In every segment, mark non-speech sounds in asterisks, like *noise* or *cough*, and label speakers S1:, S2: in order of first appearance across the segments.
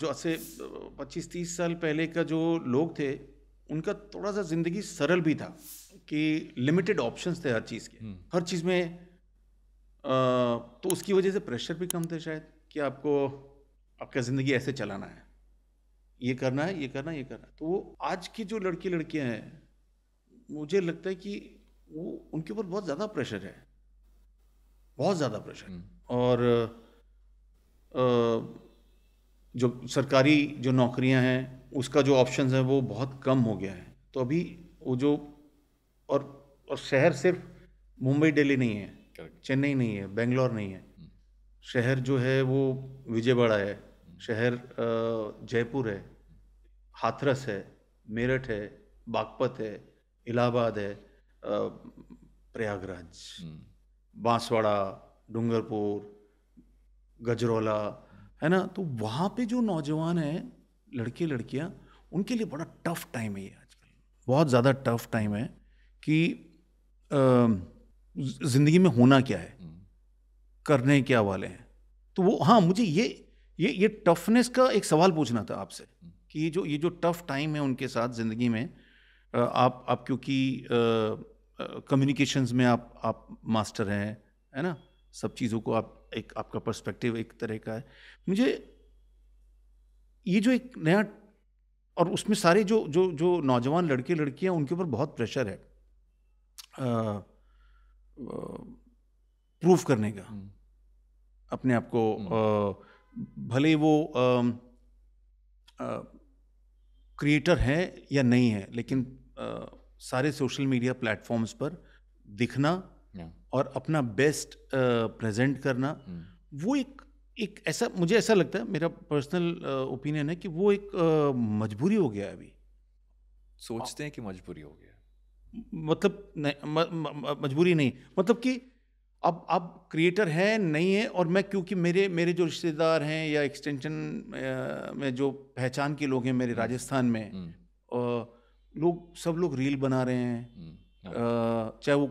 S1: जो आज से पच्चीस तीस साल पहले का जो लोग थे उनका थोड़ा सा ज़िंदगी सरल भी था कि लिमिटेड ऑप्शंस थे हर चीज़ के हम्म। हर चीज़ में आ, तो उसकी वजह से प्रेशर भी कम था शायद कि आपको आपका ज़िंदगी ऐसे चलाना है ये करना है ये करना है ये करना है तो वो आज की जो लड़की लड़कियां हैं मुझे लगता है कि वो उनके ऊपर बहुत ज़्यादा प्रेशर है बहुत ज़्यादा प्रेशर हम्म। और आ, जो सरकारी जो नौकरियां हैं उसका जो ऑप्शन है वो बहुत कम हो गया है तो अभी वो जो और और शहर सिर्फ मुंबई दिल्ली नहीं है चेन्नई नहीं है बेंगलोर नहीं है hmm. शहर जो है वो विजयवाड़ा है hmm. शहर जयपुर है हाथरस है मेरठ है बागपत है इलाहाबाद है प्रयागराज hmm. बांसवाड़ा डूंगरपुर गजरौला है ना तो वहाँ पे जो नौजवान हैं लड़के लड़कियाँ उनके लिए बड़ा टफ टाइम है ये आजकल बहुत ज़्यादा टफ टाइम है कि ज़िंदगी में होना क्या है हम्म। करने क्या वाले हैं तो वो हाँ मुझे ये ये ये टफनेस का एक सवाल पूछना था आपसे हम्म। कि ये जो ये जो टफ टाइम है उनके साथ ज़िंदगी में आप आप क्योंकि कम्युनिकेशंस में आप आप मास्टर हैं है ना सब चीज़ों को आप एक आपका पर्सपेक्टिव एक तरह का है मुझे ये जो एक नया और उसमें सारे जो जो जो नौजवान लड़के लड़कियां उनके ऊपर बहुत प्रेशर है प्रूव करने का हम्म। अपने आप को हम्म। भले वो क्रिएटर है या नहीं है लेकिन आ, सारे सोशल मीडिया प्लेटफॉर्म्स पर दिखना और अपना बेस्ट प्रेजेंट करना वो एक एक ऐसा मुझे ऐसा लगता है मेरा पर्सनल ओपिनियन है कि वो एक मजबूरी हो गया अभी सोचते हैं कि मजबूरी हो गया मतलब नहीं मजबूरी नहीं मतलब कि अब अब क्रिएटर है नहीं है और मैं क्योंकि मेरे मेरे जो रिश्तेदार हैं या एक्सटेंशन में जो पहचान के लोग हैं मेरे हम्म। राजस्थान में हम्म। लोग सब लोग रील बना रहे हैं हम्म। चाहे वो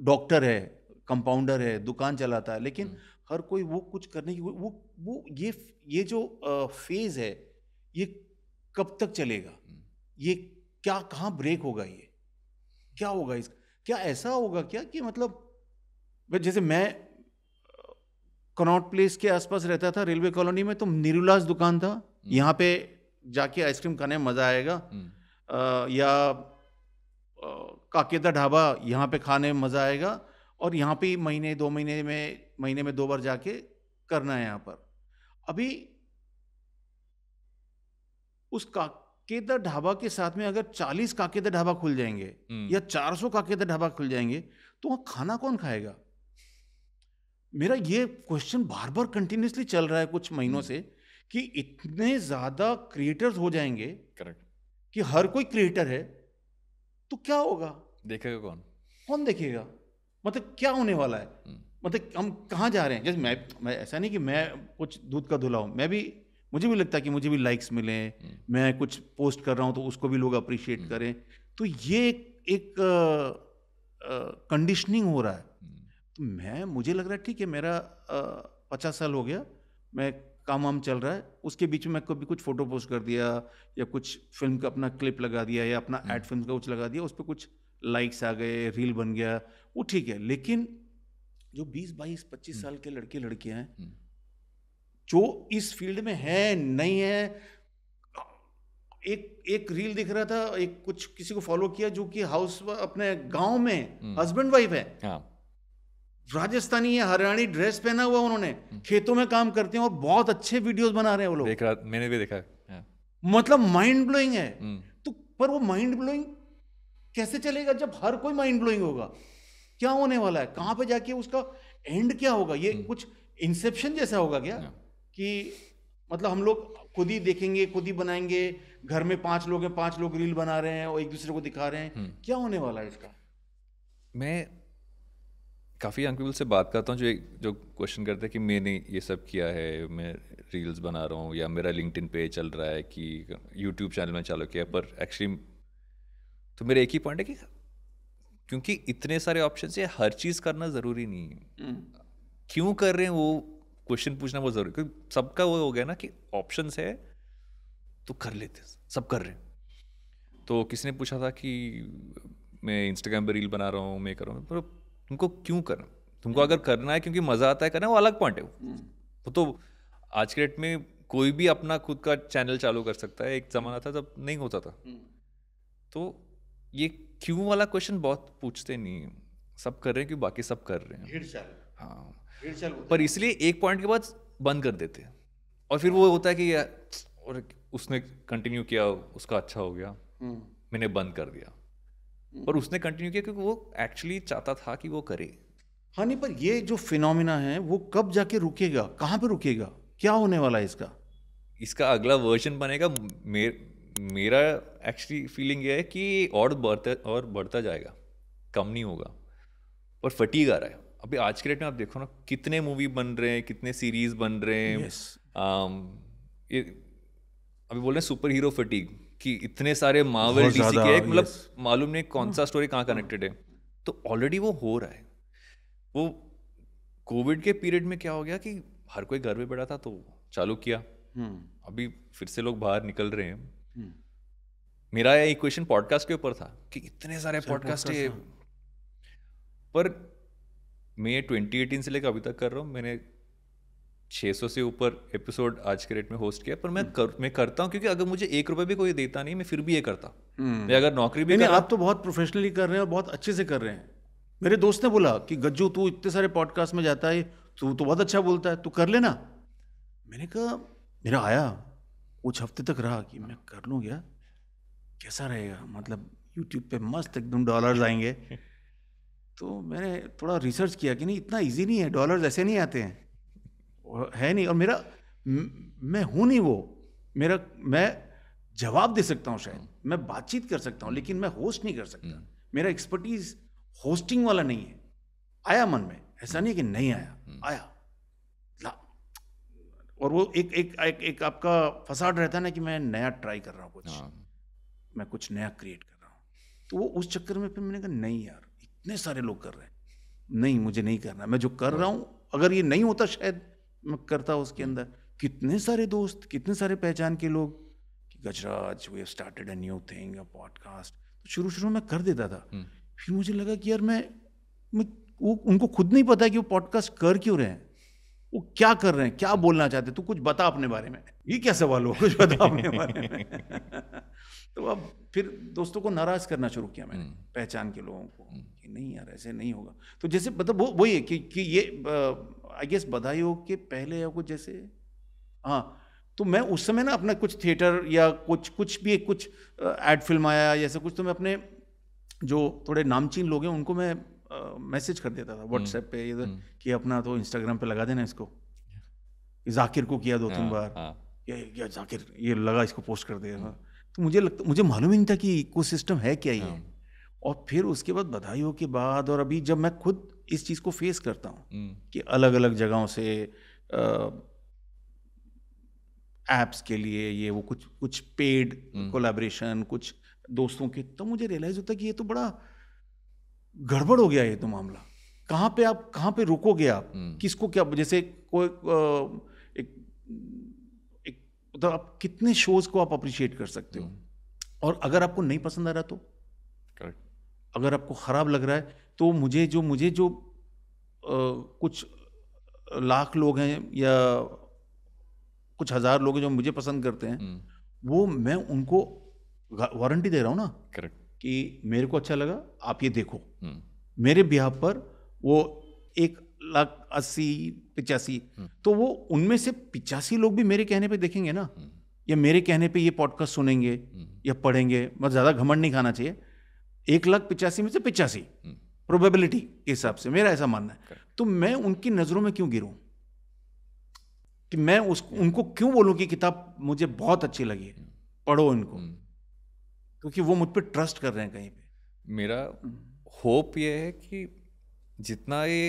S1: डॉक्टर है कंपाउंडर है दुकान चलाता है लेकिन हर कोई वो कुछ करने की वो वो ये ये जो फेज़ है ये कब तक चलेगा ये क्या कहाँ ब्रेक होगा ये क्या होगा इसका क्या ऐसा होगा क्या कि मतलब जैसे मैं कनॉट प्लेस के आसपास रहता था रेलवे कॉलोनी में तो निरुलास दुकान था हम्म। यहाँ पे जाके आइसक्रीम खाने में मज़ा आएगा आ, हम्म। या काकेदा ढाबा यहाँ पे खाने में मज़ा आएगा और यहाँ पे महीने दो महीने में महीने में दो बार जाके करना है यहाँ पर अभी उस काकेदा ढाबा के साथ में अगर 40 काकेदा ढाबा खुल जाएंगे हम्म। या 400 काकेदा ढाबा खुल जाएंगे तो वहाँ खाना कौन खाएगा मेरा ये क्वेश्चन बार बार कंटिन्यूसली चल रहा है कुछ महीनों हम्म। से कि इतने ज़्यादा क्रिएटर्स हो जाएंगे करेक्ट कि हर कोई क्रिएटर है तो क्या होगा देखेगा कौन कौन देखेगा मतलब क्या होने वाला है हम्म। मतलब हम कहाँ जा रहे हैं जैसे मैं मैं ऐसा नहीं कि मैं कुछ दूध का धुला हूँ मैं भी मुझे भी लगता है कि मुझे भी लाइक्स मिले हम्म। मैं कुछ पोस्ट कर रहा हूँ तो उसको भी लोग अप्रिशिएट हम्म। करें तो ये एक कंडीशनिंग हो रहा है तो मैं मुझे लग रहा है ठीक है मेरा पचास साल हो गया मैं काम वाम चल रहा है उसके बीच में कभी कुछ फोटो पोस्ट कर दिया या कुछ फिल्म का अपना क्लिप लगा दिया या अपना एड फिल्म हम्म। का कुछ लगा दिया उस पर कुछ लाइक्स आ गए रील बन गया वो ठीक है लेकिन जो 20 बाईस 25 हम्म। साल के लड़के लड़कियां हैं हम्म। जो इस फील्ड में है नहीं है एक एक रील दिख रहा था एक कुछ किसी को फॉलो किया जो कि हाउस अपने गांव में हस्बैंड वाइफ है हाँ। राजस्थानी या हरियाणी ड्रेस पहना हुआ उन्होंने हम्म। खेतों में काम करते हैं और बहुत अच्छे वीडियोस बना रहे हैं वो लोग देख रहा
S2: मैंने भी देखा है हाँ।
S1: मतलब माइंड ब्लोइंग है हम्म। तो पर वो माइंड ब्लोइंग कैसे चलेगा जब हर कोई माइंड ब्लोइंग होगा क्या होने वाला है कहां पे जाके उसका एंड क्या होगा ये हम्म। कुछ इंसेप्शन जैसा होगा क्या हाँ। कि मतलब हम लोग खुद ही देखेंगे खुद ही बनाएंगे घर में पांच लोग हैं पांच लोग रील बना रहे हैं और एक दूसरे को दिखा रहे हैं क्या होने वाला है इसका
S2: मैं काफ़ी पीपल से बात करता हूँ जो एक जो क्वेश्चन करते हैं कि मैंने ये सब किया है मैं रील्स बना रहा हूँ या मेरा लिंकड पे चल रहा है कि यूट्यूब चैनल में चालू किया पर एक्चुअली तो मेरा एक ही पॉइंट है कि क्योंकि इतने सारे ऑप्शन है हर चीज़ करना ज़रूरी नहीं है हम्म। क्यों कर रहे हैं वो क्वेश्चन पूछना बहुत ज़रूरी क्योंकि सबका वो हो गया ना कि ऑप्शन है तो कर लेते सब कर रहे हैं तो किसी ने पूछा था कि मैं इंस्टाग्राम पर रील बना रहा हूँ मैं कर रहा हूँ मतलब तुमको क्यों करना तुमको अगर करना है क्योंकि मजा आता है करना है वो अलग पॉइंट है वो तो आज के डेट में कोई भी अपना खुद का चैनल चालू कर सकता है एक जमाना था जब नहीं होता था तो ये क्यों वाला क्वेश्चन बहुत पूछते नहीं सब कर रहे हैं क्यों बाकी सब कर रहे
S1: हैं हाँ पर
S2: इसलिए एक पॉइंट के बाद बंद कर देते हैं और फिर वो होता है कि और उसने कंटिन्यू किया उसका अच्छा हो गया हम्म। मैंने बंद कर दिया Hmm. पर उसने कंटिन्यू किया क्योंकि वो एक्चुअली चाहता था कि वो करे हाँ नहीं पर ये जो
S1: फिनोमिना है वो कब जाके रुकेगा कहाँ पे रुकेगा क्या होने वाला है इसका
S2: इसका अगला वर्जन बनेगा मेर, मेरा एक्चुअली फीलिंग ये है कि और बढ़ता और बढ़ता जाएगा कम नहीं होगा और फटीक आ रहा है अभी आज के डेट में आप देखो ना कितने मूवी बन रहे हैं कितने सीरीज बन रहे हैं yes. आम, um, ये अभी बोल रहे हैं सुपर हीरो फटीक कि इतने सारे मावल डीसी के एक मतलब मालूम नहीं कौन सा स्टोरी कहाँ कनेक्टेड है तो ऑलरेडी वो हो रहा है वो कोविड के पीरियड में क्या हो गया कि हर कोई घर में बैठा था तो चालू किया हम्म। अभी फिर से लोग बाहर निकल रहे हैं हम्म। मेरा यह इक्वेशन पॉडकास्ट के ऊपर था कि इतने सारे पॉडकास्ट अच्छा, है पर मैं ट्वेंटी से लेकर अभी तक कर रहा हूँ मैंने 600 से ऊपर एपिसोड आज के रेट में होस्ट किया पर मैं हम्म। कर, मैं करता हूँ क्योंकि अगर मुझे एक रुपये भी कोई देता नहीं मैं फिर भी ये करता हम्म। मैं अगर नौकरी भी नहीं, आप तो
S1: बहुत प्रोफेशनली कर रहे हैं और बहुत अच्छे से कर रहे हैं मेरे दोस्त ने बोला कि गज्जू तू इतने सारे पॉडकास्ट में जाता है तू तो बहुत अच्छा बोलता है तू कर लेना मैंने कहा मेरा आया कुछ हफ्ते तक रहा कि मैं कर लूँ क्या कैसा रहेगा मतलब यूट्यूब पे मस्त एकदम डॉलर्स आएंगे *laughs* तो मैंने थोड़ा रिसर्च किया कि नहीं इतना इजी नहीं है डॉलर्स ऐसे नहीं आते हैं है नहीं और मेरा मैं हूं नहीं वो मेरा मैं जवाब दे सकता हूं शायद हम्म। मैं बातचीत कर सकता हूं लेकिन मैं होस्ट नहीं कर सकता हम्म। मेरा एक्सपर्टीज होस्टिंग वाला नहीं है आया मन में ऐसा नहीं कि नहीं आया हम्म। आया और वो एक एक एक, एक आपका फसाड रहता है ना कि मैं नया ट्राई कर रहा हूँ कुछ हाँ। मैं कुछ नया क्रिएट कर रहा हूँ तो वो उस चक्कर में फिर मैंने कहा नहीं यार इतने सारे लोग कर रहे हैं नहीं मुझे नहीं करना मैं जो कर हाँ। रहा हूँ अगर ये नहीं होता शायद करता उसके अंदर कितने सारे दोस्त कितने सारे पहचान के लोग कि Gajraj we started a new thing a podcast तो शुरू शुरू में कर देता था हम्म। फिर मुझे लगा कि यार मैं, मैं वो उनको खुद नहीं पता कि वो पॉडकास्ट कर क्यों रहे हैं वो क्या कर रहे हैं क्या बोलना चाहते हैं तू कुछ बता अपने बारे में ये क्या सवाल हुआ कुछ बता अपने बारे में *laughs* तो अब फिर दोस्तों को नाराज करना शुरू किया मैंने हम्म। पहचान के लोगों को हम्म। कि नहीं यार ऐसे नहीं होगा तो जैसे मतलब वो वही है कि कि ये आई गेस बधाई हो के पहले या कुछ जैसे हाँ तो मैं उस समय ना अपना कुछ थिएटर या कुछ कुछ भी कुछ एड फिल्म आया या ऐसा कुछ तो मैं अपने जो थोड़े नामचीन लोग हैं उनको मैं मैसेज कर देता था व्हाट्सएप हम्म, पे इधर हम्म। कि अपना तो इंस्टाग्राम पे लगा देना इसको जाकिर को किया दो तीन हाँ, बार हाँ। या जाकिर ये लगा इसको पोस्ट कर दिया तो मुझे लगता मुझे मालूम ही नहीं था कि इको सिस्टम है क्या ये हाँ। और फिर उसके बाद बधाइयों के बाद और अभी जब मैं खुद इस चीज़ को फेस करता हूँ हम्म। कि अलग अलग जगहों से ऐप्स के लिए ये वो कुछ कुछ पेड कोलेब्रेशन कुछ दोस्तों के तो मुझे रियलाइज़ होता है कि ये तो बड़ा गड़बड़ हो गया ये तो मामला कहाँ पे आप कहाँ पे रुकोगे आप हम्म। किसको क्या जैसे कोई एक एक मतलब तो आप कितने शोज को आप अप्रिशिएट कर सकते हो हम्म। और अगर आपको नहीं पसंद आ रहा तो अगर आपको ख़राब लग रहा है तो मुझे जो मुझे जो आ, कुछ लाख लोग हैं या कुछ हज़ार लोग हैं जो मुझे पसंद करते हैं हम्म। वो मैं उनको वारंटी दे रहा हूँ ना करेक्ट कि मेरे को अच्छा लगा आप ये देखो हम्म। मेरे ब्याह पर वो एक लाख अस्सी पिचासी हम्म। तो वो उनमें से पिचासी लोग भी मेरे कहने पे देखेंगे ना हम्म। या मेरे कहने पे ये पॉडकास्ट सुनेंगे या पढ़ेंगे मतलब ज़्यादा घमंड नहीं खाना चाहिए एक लाख पिचासी में से पिचासी प्रोबेबिलिटी के हिसाब से मेरा ऐसा मानना है तो मैं उनकी नज़रों में क्यों गिरूँ कि मैं उस उनको क्यों बोलूँ कि किताब मुझे
S2: बहुत अच्छी लगी है पढ़ो इनको क्योंकि वो मुझ पर ट्रस्ट कर रहे हैं कहीं पे मेरा होप ये है कि जितना ये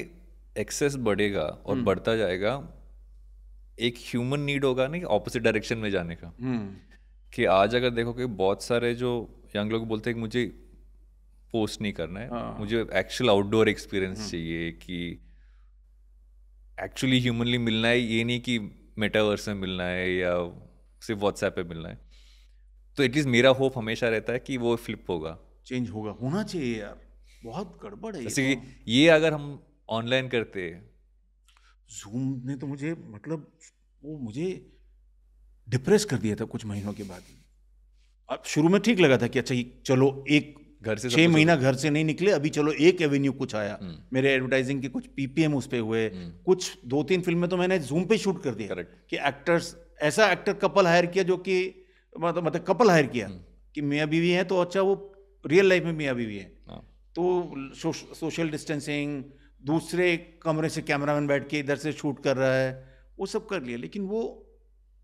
S2: एक्सेस बढ़ेगा और हम्म। बढ़ता जाएगा एक ह्यूमन नीड होगा ना कि ऑपोजिट डायरेक्शन में जाने का हम्म। कि आज अगर देखो कि बहुत सारे जो यंग लोग बोलते हैं कि मुझे पोस्ट नहीं करना है हाँ। मुझे एक्चुअल आउटडोर एक्सपीरियंस चाहिए कि एक्चुअली ह्यूमनली मिलना है ये नहीं कि मेटावर्स में मिलना है या सिर्फ व्हाट्सएप पे मिलना है तो एटलीस्ट मेरा होप हमेशा रहता है कि वो फ्लिप होगा चेंज होगा होना चाहिए यार
S1: बहुत गड़बड़ है जैसे
S2: कि तो। ये अगर हम ऑनलाइन करते
S1: जूम ने तो मुझे मतलब वो मुझे डिप्रेस कर दिया था कुछ महीनों के बाद अब शुरू में ठीक लगा था कि अच्छा चलो एक घर से छह महीना घर से नहीं निकले अभी चलो एक एवेन्यू कुछ आया हम्म। मेरे एडवर्टाइजिंग के कुछ पीपीएम उस पर हुए हम्म। कुछ दो तीन फिल्में तो मैंने जूम पे शूट कर दिया कि एक्टर्स ऐसा एक्टर कपल हायर किया जो कि मतलब मतलब कपल हायर किया हम्म। कि मियाँ बीवी है तो अच्छा वो रियल लाइफ में मियाँ बीवी है हाँ। तो सो, सोशल डिस्टेंसिंग दूसरे कमरे से कैमरामैन बैठ के इधर से शूट कर रहा है वो सब कर लिया लेकिन वो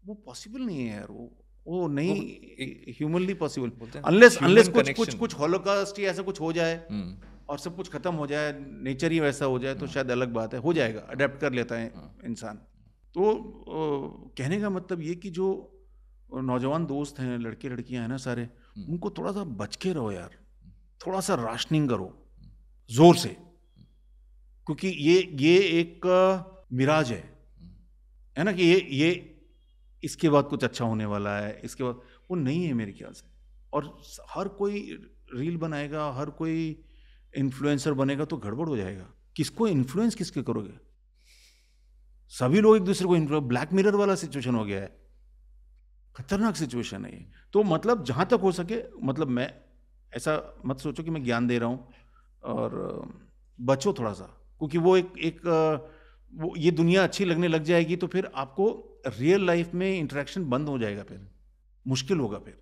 S1: वो पॉसिबल नहीं है यार वो वो नहीं ह्यूमनली पॉसिबल अनलेस अनलेस कुछ कुछ कुछ हॉलोकास्ट ऐसा कुछ हो जाए हम्म। और सब कुछ खत्म हो जाए नेचर ही वैसा हो जाए तो हाँ। शायद अलग बात है हो जाएगा अडेप्ट कर लेता है हाँ। इंसान तो कहने का मतलब ये कि जो और नौजवान दोस्त हैं लड़के लड़कियां हैं ना सारे हम्म। उनको थोड़ा सा बच के रहो यार हम्म। थोड़ा सा राशनिंग करो जोर से क्योंकि ये ये एक मिराज है हम्म। है ना कि ये ये इसके बाद कुछ अच्छा होने वाला है इसके बाद वो नहीं है मेरे ख्याल से और हर कोई रील बनाएगा हर कोई इन्फ्लुएंसर बनेगा तो गड़बड़ हो जाएगा किसको इन्फ्लुएंस किसके करोगे सभी लोग एक दूसरे को ब्लैक मिरर वाला सिचुएशन हो गया है खतरनाक सिचुएशन है ये तो मतलब जहाँ तक हो सके मतलब मैं ऐसा मत सोचो कि मैं ज्ञान दे रहा हूँ और बचो थोड़ा सा क्योंकि वो एक एक वो ये दुनिया अच्छी लगने लग जाएगी तो फिर आपको रियल लाइफ में इंटरेक्शन बंद हो जाएगा फिर मुश्किल होगा फिर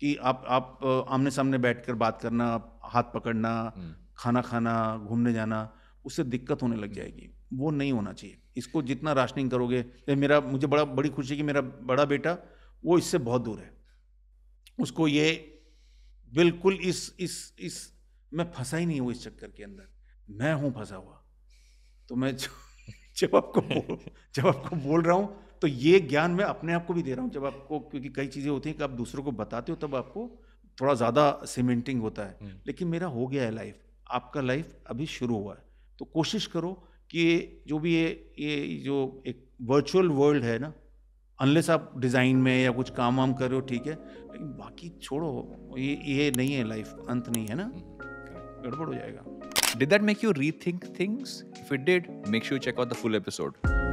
S1: कि आप आप आमने सामने बैठकर बात करना हाथ पकड़ना हम्म। खाना खाना घूमने जाना उससे दिक्कत होने लग जाएगी वो नहीं होना चाहिए इसको जितना राशनिंग करोगे मेरा मुझे बड़ा बड़ी खुशी कि मेरा बड़ा बेटा वो इससे बहुत दूर है उसको ये बिल्कुल इस इस इस मैं फंसा ही नहीं हूँ इस चक्कर के अंदर मैं हूँ फंसा हुआ तो मैं जब आपको जब आपको बोल रहा हूँ तो ये ज्ञान मैं अपने आप को भी दे रहा हूँ जब आपको क्योंकि कई चीज़ें होती हैं कि आप दूसरों को बताते हो तब आपको थोड़ा ज़्यादा सीमेंटिंग होता है हम्म। लेकिन मेरा हो गया है लाइफ आपका लाइफ अभी शुरू हुआ है तो कोशिश करो कि जो भी ये ये जो एक वर्चुअल वर्ल्ड है ना अनलेस आप डिज़ाइन में या कुछ काम वाम कर रहे हो ठीक है लेकिन बाकी छोड़ो ये ये नहीं है लाइफ अंत नहीं है ना हम्म, गड़बड़ हो जाएगा
S2: did that make you rethink things if it did make you check out the full episode